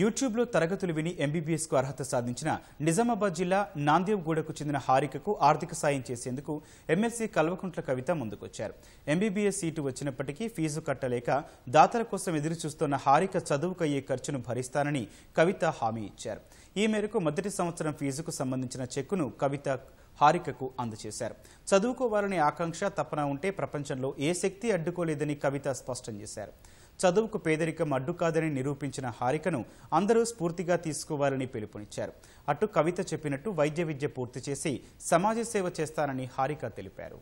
యూట్యూబ్లో తరగతులు విని ఎంబీబీఎస్కు అర్హత సాధించిన నిజామాబాద్ జిల్లా నాందేవ్గూడకు చెందిన హారికకు ఆర్థిక సాయం చేసేందుకు ఎమ్మెల్సీ కల్వకుంట్ల కవిత ముందుకొచ్చారు ఎంబీబీఎస్ సీటు వచ్చినప్పటికీ ఫీజు కట్టలేక దాతల కోసం ఎదురు చూస్తున్న హారిక చదువుకయ్యే ఖర్చును భరిస్తానని కవిత హామీ ఇచ్చారు ఈ మేరకు మొదటి సంవత్సరం ఫీజుకు సంబంధించిన చెక్కును కవిత హారికకు అందజేశారు చదువుకోవాలనే ఆకాంక్ష తపన ఉంటే ప్రపంచంలో ఏ శక్తి అడ్డుకోలేదని కవిత స్పష్టం చేశారు చదువుకు పేదరికం అడ్డు కాదని నిరూపించిన హారికను అందరూ స్ఫూర్తిగా తీసుకోవాలని పిలుపునిచ్చారు అటు కవిత చెప్పినట్టు వైద్య విద్య పూర్తి చేసి సమాజ సేవ చేస్తానని హారిక తెలిపారు